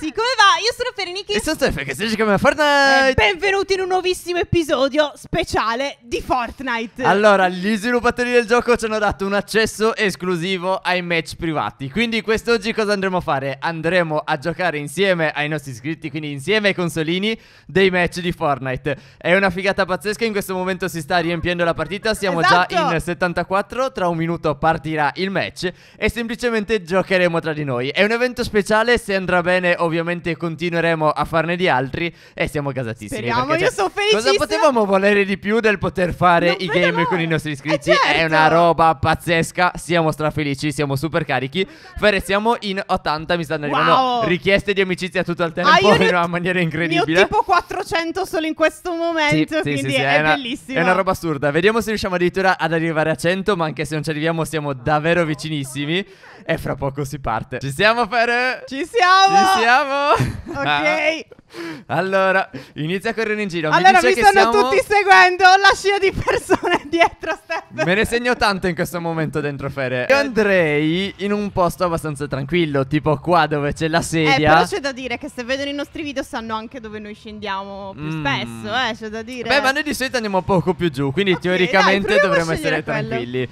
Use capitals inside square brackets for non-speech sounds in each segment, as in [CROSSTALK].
ragazzi, come va? Io sono Fereniki. E sono Stefano, che stai come Fortnite. E benvenuti in un nuovissimo episodio speciale di Fortnite. Allora, gli sviluppatori del gioco ci hanno dato un accesso esclusivo ai match privati. Quindi quest'oggi cosa andremo a fare? Andremo a giocare insieme ai nostri iscritti, quindi insieme ai consolini, dei match di Fortnite. È una figata pazzesca, in questo momento si sta riempiendo la partita, siamo esatto. già in 74, tra un minuto partirà il match e semplicemente giocheremo tra di noi. È un evento speciale, se andrà bene ovviamente continueremo a farne di altri e siamo casatissimi. Speriamo, io cioè, sono felice. Cosa potevamo volere di più del poter fare non i game l'ora. con i nostri eh, iscritti? Eh, certo. È una roba pazzesca, siamo strafelici, siamo super carichi. Ferre, siamo in 80, mi stanno arrivando wow. richieste di amicizia tutto il tempo ah, [LAUGHS] in una maniera incredibile. Io tipo 400 solo in questo momento, sì, quindi sì, sì, è, è una, bellissimo. È una roba assurda. Vediamo se riusciamo addirittura ad arrivare a 100, ma anche se non ci arriviamo siamo davvero vicinissimi. E fra poco si parte. Ci siamo, Fere? Ci siamo! Ci siamo! [LAUGHS] Ok. Ah. allora, inizia a correre in giro. Allora, mi, mi stanno siamo... tutti seguendo. La scia di persone [LAUGHS] dietro, Stefano. Me ne segno tante in questo momento dentro, Fere. Io andrei in un posto abbastanza tranquillo, tipo qua dove c'è la sedia. Eh, però c'è da dire che se vedono i nostri video sanno anche dove noi scendiamo più mm. spesso, eh, c'è da dire. Beh, ma noi di solito andiamo poco più giù, quindi okay, teoricamente dai, dovremmo essere quello. tranquilli.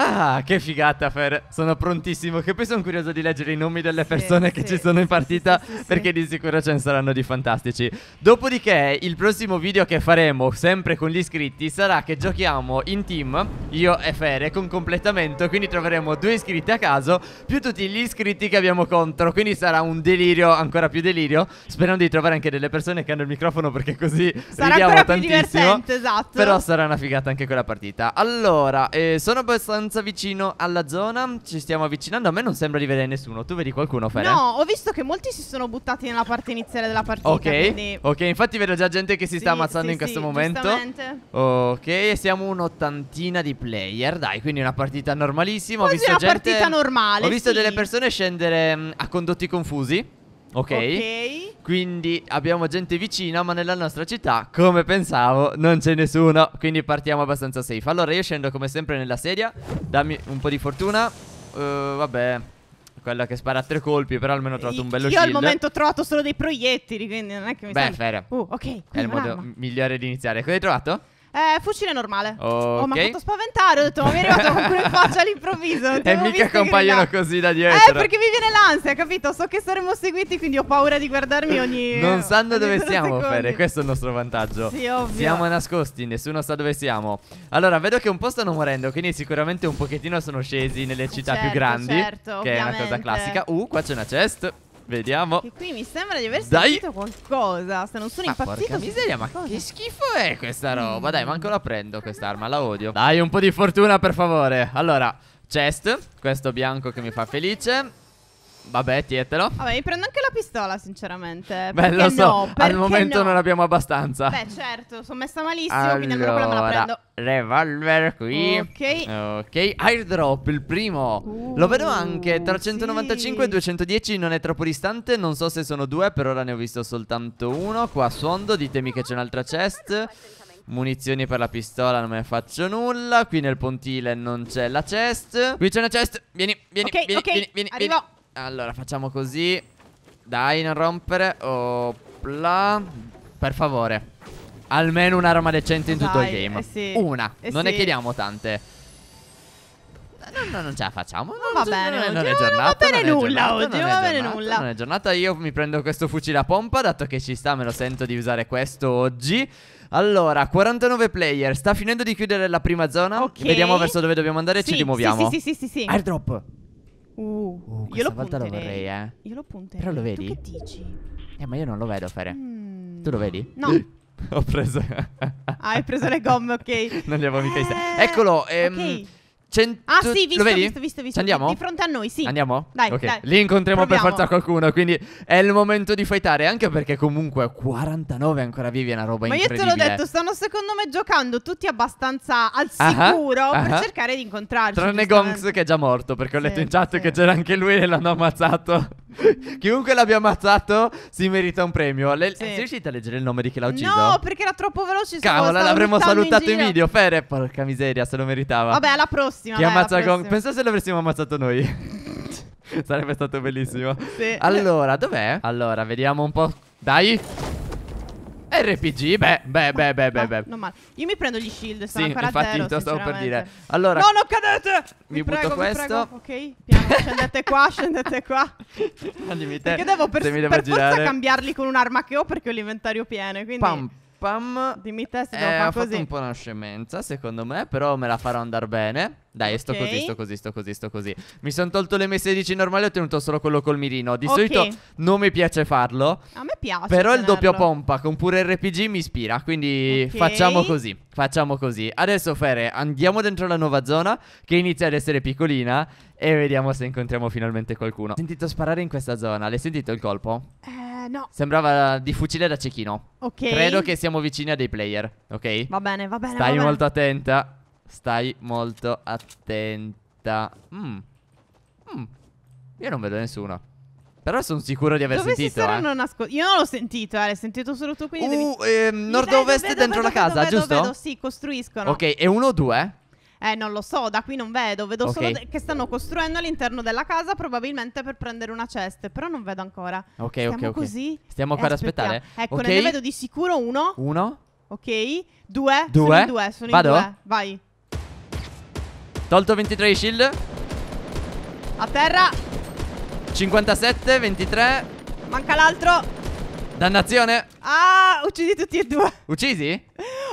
Ah, che figata, Fer. Sono prontissimo. Che poi sono curioso di leggere i nomi delle sì, persone sì, che ci sono in partita. Sì, perché di sicuro ce ne saranno di fantastici. Dopodiché, il prossimo video che faremo, sempre con gli iscritti, sarà che giochiamo in team, io e Fer, con completamento. Quindi troveremo due iscritti a caso, più tutti gli iscritti che abbiamo contro. Quindi sarà un delirio, ancora più delirio. Sperando di trovare anche delle persone che hanno il microfono, perché così sarà ridiamo tantissimo. Sarà ancora più divertente, esatto. Però sarà una figata anche quella partita. Allora, eh, sono abbastanza abbastanza vicino alla zona. Ci stiamo avvicinando. A me non sembra di vedere nessuno. Tu vedi qualcuno, Fere? No, ho visto che molti si sono buttati nella parte iniziale della partita. Ok, quindi... ok. Infatti vedo già gente che si sì, sta ammazzando sì, in questo sì, momento. Ok, siamo un'ottantina di player. Dai, quindi una partita normalissima. Quasi ho visto una gente... partita normale. Ho visto delle persone scendere a condotti confusi. Okay. ok. Quindi abbiamo gente vicina, ma nella nostra città, come pensavo, non c'è nessuno. Quindi partiamo abbastanza safe. Allora io scendo come sempre nella sedia. Dammi un po' di fortuna. Uh, vabbè. Quella che spara tre colpi, però almeno ho trovato un bello io Io al momento ho trovato solo dei proiettili, quindi non è che mi Beh, sembra... Beh, fair. Uh, ok. È il modo migliore di iniziare. Cosa hai trovato? Eh, fucile normale. Okay. Oh, mi ha fatto spaventare. Ho detto, ma mi è arrivato qualcuno in faccia all'improvviso. [LAUGHS] E mica compaiono così da dietro. Eh, perché mi viene l'ansia, capito? So che saremo seguiti, quindi ho paura di guardarmi ogni. Non sanno ogni dove siamo, Fede. Questo è il nostro vantaggio. Sì, ovvio. Siamo nascosti, nessuno sa dove siamo. Allora, vedo che un po' stanno morendo. Quindi, sicuramente un pochettino sono scesi nelle città certo, più grandi. Certo, che ovviamente. è una cosa classica. Uh, qua c'è una chest. Vediamo. Che qui mi sembra di aver Dai. qualcosa. Se non sono ma impazzito. Porca miseria, ma cosa? che schifo è questa roba? Dai, manco la prendo quest'arma, la odio. Dai, un po' di fortuna, per favore. Allora, chest, questo bianco che mi fa felice. Vabbè, tietelo. Vabbè, mi prendo anche la pistola, sinceramente. Beh, lo so, no, al momento no? non abbiamo abbastanza. Beh, certo, sono messa malissimo, allora, quindi almeno quella me la prendo. Revolver qui. Ok. Ok, airdrop, il primo. Uh, lo vedo uh, anche, 395 e 210 non è troppo distante, non so se sono due, per ora ne ho visto soltanto uno. Qua a sfondo, ditemi che c'è un'altra chest. Munizioni per la pistola, non me ne faccio nulla. Qui nel pontile non c'è la chest. Qui c'è una chest. Vieni, vieni, okay, vieni, okay. vieni, vieni, Arrivo. vieni. Allora, facciamo così. Dai, non rompere. Opla. Per favore. Almeno un'arma decente in tutto Dai, il game. Eh sì. Una. Eh non sì. ne chiediamo tante. No, no, non ce la facciamo. Non, va bene, non, non è giornata. Va bene nulla oggi, va bene nulla. Non è giornata, io mi prendo questo fucile a pompa, dato che ci sta, me lo sento di usare questo oggi. Allora, 49 player, sta finendo di chiudere la prima zona. Okay. Vediamo verso dove dobbiamo andare e sì, ci rimuoviamo. Sì, sì, sì, sì, sì. Airdrop. Uh, uh questa io lo volta punterei. lo vorrei, eh. Io lo punterei. Però lo vedi? Tu che dici? Eh, ma io non lo vedo, fare. Mm. Tu lo vedi? No. [LAUGHS] Ho preso. ah, hai preso le gomme, ok. [LAUGHS] non le avevo mica viste. Eh. Eccolo. Ehm, ok. Cento... Ah sì, visto, visto, visto, visto. Andiamo? Di fronte a noi, sì Andiamo? Dai, okay. dai. Li incontriamo Proviamo. per forza qualcuno Quindi è il momento di fightare Anche perché comunque 49 ancora vivi è una roba Ma incredibile Ma io te l'ho detto, stanno secondo me giocando tutti abbastanza al ah, ah, sicuro aha, Per aha. cercare di incontrarci Tranne Gonks che è già morto Perché ho sì, letto in chat sì. che c'era anche lui e l'hanno ammazzato [LAUGHS] Chiunque l'abbia ammazzato si merita un premio. Le- Sì. Sei riuscita a leggere il nome di chi l'ha ucciso? No, perché era troppo veloce. stavo- Cavola, stavo l'avremmo urtando in salutato giro. Emilio. Fere, porca miseria, se lo meritava. Vabbè, alla prossima. Chi dai, alla ammazza con... prossima. Pensa se l'avessimo ammazzato noi. [LAUGHS] Sarebbe stato bellissimo. Sì. Allora, dov'è? Allora, vediamo un po'. Dai. RPG, beh, beh, beh, beh, beh, beh. Non male. Io mi prendo gli shield, sono sì, ancora infatti zero, lo stavo per dire. Allora, no, non cadete! Mi, mi butto prego, questo. Mi ok, piano, scendete qua, scendete qua. [LAUGHS] Dimmi te, perché devo per, devo per forza cambiarli con un'arma che ho perché ho l'inventario pieno, quindi... Pam, pam. Dimmi te se eh, devo fare così. fatto un po' una scemenza, secondo me, però me la farò andare bene. Dai, sto okay. così, sto così, sto così, sto così. Mi sono tolto le mie 16 normali, e ho tenuto solo quello col mirino. Di okay. solito non mi piace farlo. A me piace. Però tenerlo. il doppio pompa con pure RPG mi ispira. Quindi okay. facciamo così. Facciamo così. Adesso, Fere, andiamo dentro la nuova zona che inizia ad essere piccolina. E vediamo se incontriamo finalmente qualcuno. Ho sentito sparare in questa zona. L'hai sentito il colpo? Eh, no. Sembrava di fucile da cecchino. Ok. Credo che siamo vicini a dei player. Ok. Va bene, va bene. Stai va molto bene. attenta. Stai molto attenta. Mm. Mm. Io non vedo nessuno. Però sono sicuro di aver Dove sentito. Eh. Non Io non l'ho sentito, eh. L'hai sentito solo tu. Quindi uh, devi... ehm, nord-ovest dentro vedo, la casa, vedo, giusto? Vedo, sì, costruiscono. Ok, e uno o due? Eh, non lo so, da qui non vedo. Vedo okay. solo che stanno costruendo all'interno della casa, probabilmente per prendere una cesta. Però non vedo ancora. Ok, Stiamo ok, ok. così. Stiamo qua ad eh, aspettare. aspettare. Ecco, okay. ne vedo di sicuro uno. Uno. Ok. Due. Due. Sono due. Sono Vado? Due. Vai. Tolto 23 shield A terra 57, 23 Manca l'altro Dannazione Ah, uccisi tutti e due. Uccisi?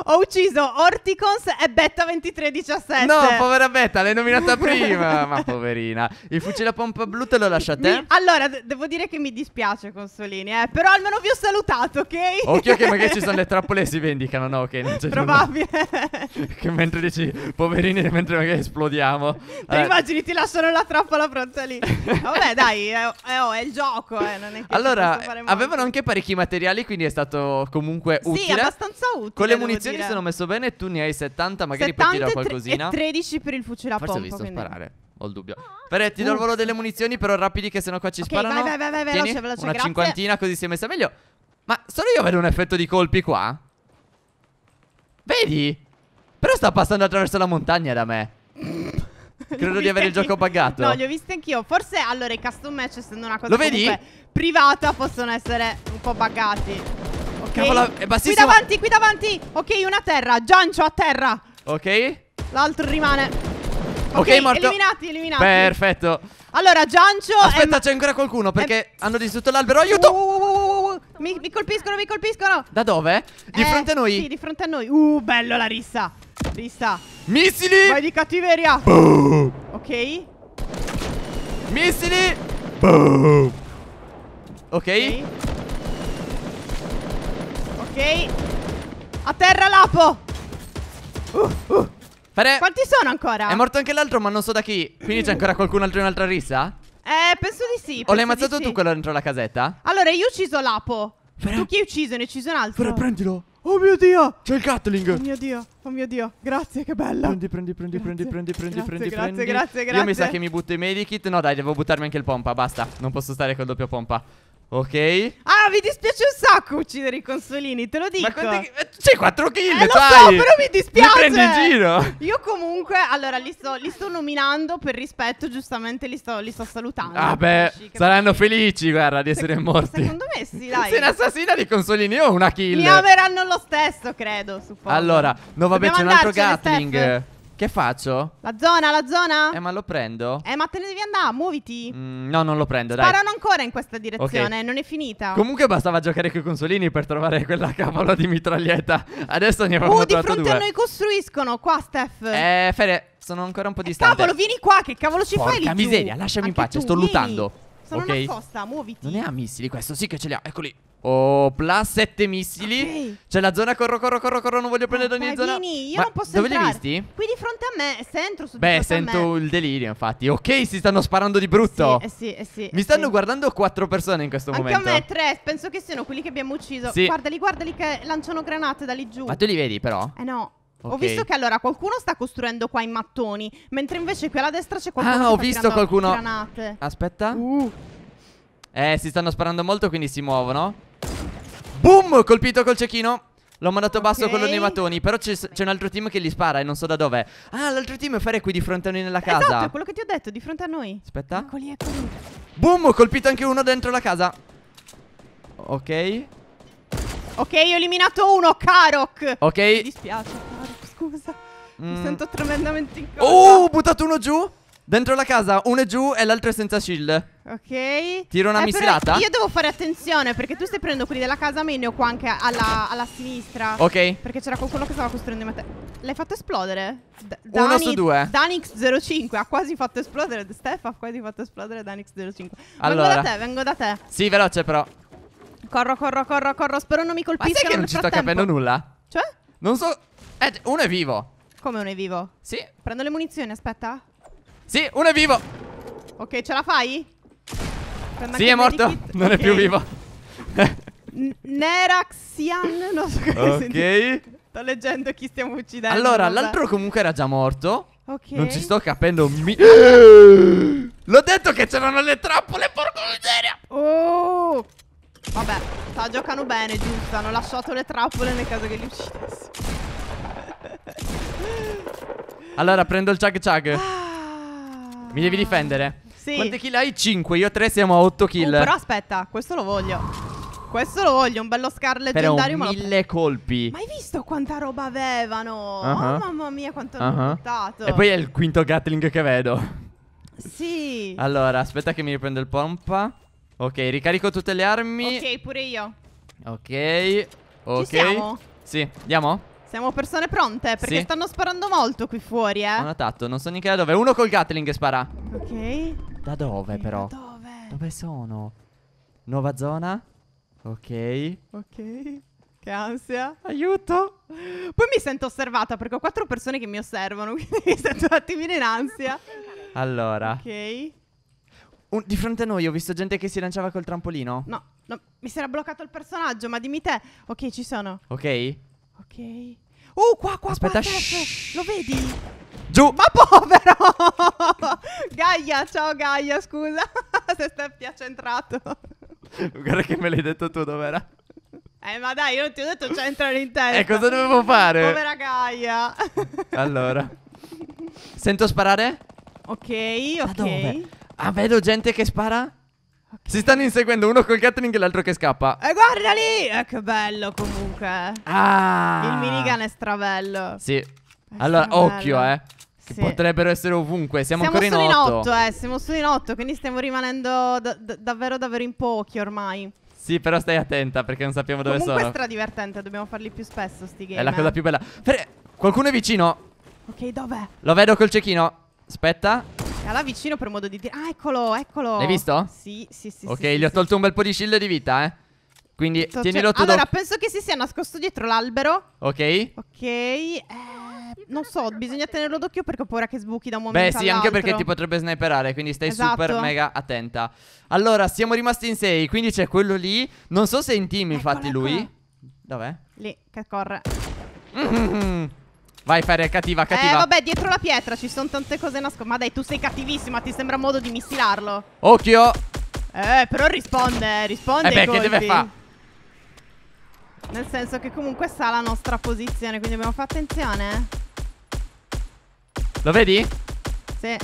Ho ucciso Orticons e Betta 2317. No, povera Betta, l'hai nominata prima. [LAUGHS] ma poverina. Il fucile a pompa blu te lo lascia a te? Mi, allora, d- devo dire che mi dispiace, Consolini, eh. Però almeno vi ho salutato, ok? Occhio che magari ci sono le [LAUGHS] trappole e si vendicano, no? Che non c'è Probabile. [LAUGHS] che mentre dici, poverini, mentre magari esplodiamo. Ti eh. immagini, ti lasciano la trappola pronta lì. Vabbè, dai, è, è, è il gioco, eh. Non è che allora, avevano anche parecchi materiali, quindi è stato stato comunque utile. Sì, abbastanza utile. Con le munizioni dire. sono messo bene. tu ne hai 70, magari 70 puoi tirare qualcosina. E 13 per il fucile a Forse pompa. Forse ho visto quindi. sparare. Ho il dubbio. Ah, Ferre, do il uh. volo delle munizioni, però rapidi, che sennò qua ci okay, sparano. Vai, vai, vai, vai, veloce, veloce, Una grazie. cinquantina, così si è messa meglio. Ma solo io vedo un effetto di colpi qua. Vedi? Però sta passando attraverso la montagna da me. [LAUGHS] Credo di avere il gioco buggato. No, li ho visti anch'io. Forse allora i custom match, essendo una cosa privata, possono essere un po' buggati. Cavolo, è bassissimo. Qui davanti, qui davanti. Ok, una a terra. Giancio a terra. Ok. L'altro rimane. Ok, okay morto. Eliminati, eliminati. Perfetto. Allora, Giancio. Aspetta, c'è ancora qualcuno perché è... hanno distrutto l'albero. Aiuto! Uh, uh, uh, uh, mi, mi, colpiscono, mi colpiscono. Da dove? Di eh, fronte a noi. Sì, di fronte a noi. Uh, bello la rissa. Rissa. Missili. Vai di cattiveria. Boom. Ok. Missili. Boom. Ok. okay. Ok. A terra l'apo. Uh, uh. Fare... Quanti sono ancora? È morto anche l'altro, ma non so da chi. Quindi c'è ancora qualcun altro in un'altra rissa? Eh, penso di sì. o l'hai ammazzato sì. tu quello dentro la casetta? Allora, io ho ucciso l'apo. Fare... Tu chi hai ucciso? Ne hai ucciso un altro. Fare, prendilo. Oh mio dio! C'è il Gatling! Oh mio dio, oh mio dio, grazie, che bella! Prendi, prendi, prendi, grazie. prendi, prendi, prendi, grazie, prendi, grazie, prendi. Grazie, grazie, grazie. Io mi sa che mi butto i medikit. No, dai, devo buttarmi anche il pompa, basta. Non posso stare col doppio pompa. Ok? Ah, mi dispiace un sacco uccidere i consolini, te lo dico. Ma quanti... C'è 4 eh, kill, eh, dai! So, però mi dispiace! Mi prendi in giro! Io comunque, allora, li sto, li sto nominando per rispetto, giustamente li sto, li sto salutando. Ah saranno capisci? felici, guarda, di essere morti. Secondo me sì, dai. Sei un'assassina di consolini, io ho una kill. Mi ameranno lo stesso, credo, suppongo. Allora, no vabbè, c'è un altro Gatling. Steph. Che faccio? La zona, la zona? Eh, ma lo prendo? Eh, ma te ne devi andare, muoviti. Mm, no, non lo prendo, Sparano dai. Sparano ancora in questa direzione, okay. non è finita. Comunque bastava giocare con i consolini per trovare quella cavolo di mitraglietta. Adesso ne avevamo uh, trovato due. Uh, di fronte a noi costruiscono, qua, Steph. Eh, Fede, sono ancora un po' eh, distante. cavolo, vieni qua, che cavolo ci Porca fai lì Porca miseria, lasciami Anche in pace, tu, sto vieni. lutando. Sono okay. nascosta, muoviti. Non ne ha missili questo, sì che ce li ha, eccoli. Oh, plus 7 missili. Okay. C'è la zona, corro, corro, corro, corro. Non voglio prendere oh, ogni zona. Io Ma non posso Dove entrare. li hai visti? Qui di fronte a me. Se entro su Beh, sento il delirio, infatti. Ok, si stanno sparando di brutto. eh sì, eh sì. Eh Mi stanno sì. guardando quattro persone in questo Anche momento. Anche a me, tre. Penso che siano quelli che abbiamo ucciso. Sì. Guardali, guardali che lanciano granate da lì giù. Ma tu li vedi, però? Eh no. Okay. Ho visto che allora qualcuno sta costruendo qua i mattoni, mentre invece qui alla destra c'è qualcuno ah, che ho sta visto qualcuno. granate. Aspetta. Uh. Eh, si stanno sparando molto, quindi si muovono. Boom, colpito col cecchino L'ho mandato basso okay. con mattoni. Però c'è, un altro team che gli spara e non so da dove. Ah, l'altro team Fer è qui di fronte a noi nella casa. Esatto, è quello che ti ho detto, di fronte a noi. Aspetta. Eccoli, eccoli. Boom, colpito anche uno dentro la casa. Ok. Ok, ho eliminato uno, Karok. Ok. Mi dispiace, Karok, scusa. Mm. Mi sento tremendamente in colpa. Oh, ho buttato uno giù. Dentro la casa, uno è giù e l'altro è senza shield. Ok. Tiro una eh, missilata. Io devo fare attenzione perché tu stai prendendo quelli della casa, ma io ne ho qua anche alla, alla sinistra. Ok. Perché c'era qualcuno che stava costruendo in materia. L'hai fatto esplodere? D Dani, Uno su due. Danix05 ha quasi fatto esplodere. Steph ha quasi fatto esplodere Danix05. Allora. Vengo da te, vengo da te. Sì, veloce però. Corro, corro, corro, corro. Spero non mi colpisca. Ma sai che non ci sto capendo nulla? Cioè? Non so. Eh, uno è vivo. Come uno è vivo? Sì. Prendo le munizioni, aspetta. Sì, uno è vivo. Ok, ce la fai? Prenda sì, è morto. Non okay. è più vivo. Neraxian. Non so cosa Ok. Sto leggendo chi stiamo uccidendo. Allora, l'altro comunque era già morto. Ok. Non ci sto capendo. Mi... [GASPS] L'ho detto che c'erano le trappole, porco miseria. Oh. Vabbè, sta giocando bene, giusto. Hanno lasciato le trappole nel caso che li uccidessi. allora, prendo il chug chug. Ah. Mi devi difendere. Sì. Quante kill hai? 5. Io 3 siamo a 8 kill. Uh, però aspetta, questo lo voglio. Questo lo voglio, un bello scar leggendario. Però mille lo... colpi. Ma hai visto quanta roba avevano? Uh ah, -huh. Ah. oh, mamma mia, quanto ah, hanno uh -huh. buttato. E poi è il quinto Gatling che vedo. Sì. Allora, aspetta che mi riprendo il pompa. Ok, ricarico tutte le armi. Ok, pure io. Ok. Ok. Ci siamo? Sì, andiamo? Siamo persone pronte perché sì. stanno sparando molto qui fuori, eh. Ho notato, non so neanche da dove. Uno col Gatling spara. Ok. Da dove okay, però? Da dove? Dove sono? Nuova zona? Ok. Ok. Che ansia. Aiuto. Poi mi sento osservata perché ho quattro persone che mi osservano, [LAUGHS] quindi mi sento un attimino in ansia. Allora. Ok. Un, di fronte a noi ho visto gente che si lanciava col trampolino. No, no, mi si era bloccato il personaggio, ma dimmi te. Ok, ci sono. Ok. Ok. Oh, qua, qua, Aspetta, qua, Lo vedi? Giù. Ma povero! [LAUGHS] Gaia, ciao Gaia, scusa [LAUGHS] se Steppi ha centrato. Guarda che me l'hai detto tu dov'era. Eh, ma dai, io non ti ho detto c'entra in testa. E eh, cosa dovevo fare? Povera Gaia. [LAUGHS] allora. Sento sparare? Ok, ok. Ah, vedo gente che spara? Okay. Si stanno inseguendo uno col Gatling e l'altro che scappa. E guarda lì! Eh, che bello comunque. Ah! Il minigun è stravello. Sì. È allora, strabello. occhio, eh. Che sì. potrebbero essere ovunque. Siamo, siamo ancora in otto. Siamo solo in otto, eh. Siamo solo in otto, quindi stiamo rimanendo davvero, davvero in pochi ormai. Sì, però stai attenta perché non sappiamo dove Comunque sono. Comunque è divertente, dobbiamo farli più spesso sti game. È la cosa più bella. Per... Qualcuno è vicino. Ok, dov'è? Lo vedo col cecchino. Aspetta. Alla cioè, vicino per modo di dire. Ah, eccolo, eccolo. L'hai visto? Sì, sì, sì. Ok, sì, gli ho tolto sì. un bel po' di shield di vita, eh. Quindi Tutto, tienilo cioè, tu. Allora, penso che si sia nascosto dietro l'albero. Ok. Ok. Eh, non so, bisogna tenerlo d'occhio perché ho paura che sbuchi da un momento Beh sì, anche perché ti potrebbe sniperare, quindi stai esatto. super mega attenta Allora, siamo rimasti in 6, quindi c'è quello lì Non so se è in team, eccolo, infatti, eccolo. lui Dov'è? Lì, che corre mm -hmm. Vai Ferre, cattiva, cattiva. Eh vabbè, dietro la pietra ci sono tante cose nascoste. Ma dai, tu sei cattivissima, ti sembra modo di missilarlo. Occhio. Eh, però risponde, risponde Eh beh, che deve fare? Nel senso che comunque sa la nostra posizione, quindi dobbiamo fare attenzione. Eh. Lo vedi? Sì.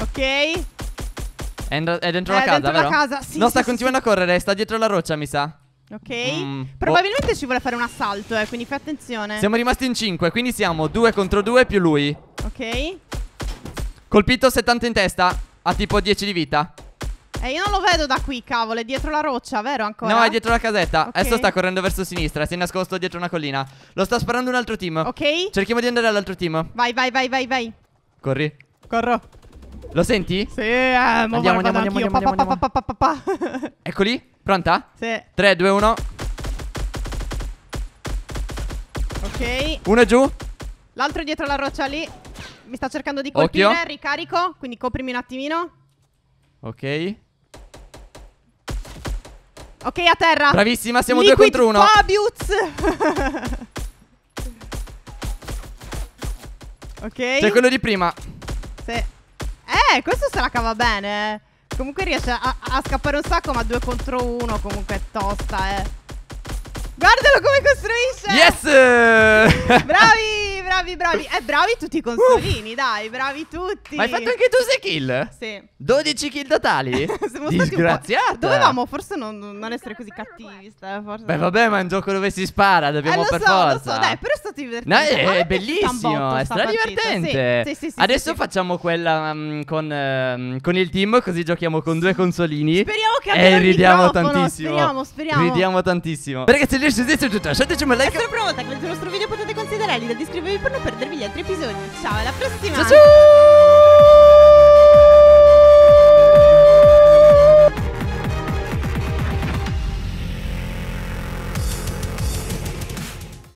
Ok. È, dentro eh, la casa, dentro vero? La casa. Sì, no, sì, sta sì, continuando a correre, sta dietro la roccia, mi sa. Ok. Mm, boh. Probabilmente boh. ci vuole fare un assalto, eh, quindi fai attenzione. Siamo rimasti in 5, quindi siamo 2 contro 2 più lui. Ok. Colpito 70 in testa, ha tipo 10 di vita. Eh, io non lo vedo da qui, cavolo, è dietro la roccia, vero ancora? No, è dietro la casetta. Okay. Adesso sta correndo verso sinistra, si è nascosto dietro una collina. Lo sta sparando un altro team. Ok. Cerchiamo di andare all'altro team. Vai, vai, vai, vai, vai. Corri. Corro. Lo senti? Sì, eh, andiamo, andiamo, andiamo, andiamo, pa, andiamo, pa, pa, pa Eccoli, pronta? Sì 3, 2, 1 Ok Uno è giù L'altro dietro la roccia lì Mi sta cercando di colpire, Occhio. ricarico Quindi coprimi un attimino Ok Ok, a terra Bravissima, siamo Liquid due contro uno Fabius [LAUGHS] Ok C'è quello di prima Sì eh, questo se la cava bene. Eh. Comunque riesce a, a scappare un sacco, ma due contro uno comunque è tosta, eh. Guardalo come costruisce! Yes! [LAUGHS] bravi, bravi, bravi. Eh, bravi tutti i consolini, uh. dai, bravi tutti. Ma hai fatto anche tu 6 kill? Sì. 12 kill totali? [LAUGHS] Siamo Disgraziata. Dovevamo forse non, non, essere così cattivi, Steph. Beh, vabbè, ma è un gioco dove si spara, dobbiamo eh, per so, forza. Lo so, dai, però stato divertente. No, è, è bellissimo, è stra divertente. Sì, sì, sì, Adesso facciamo quella um, con, um, con, il team, così giochiamo con due consolini. Speriamo che abbiano E ridiamo tantissimo. Speriamo, speriamo. Ridiamo tantissimo. Ragazzi, se riuscite tutto, lasciateci un like. E sono pronta che il nostro video potete considerarli ed iscrivervi per non perdervi gli altri episodi. Ciao, alla prossima. Ciao. ciao.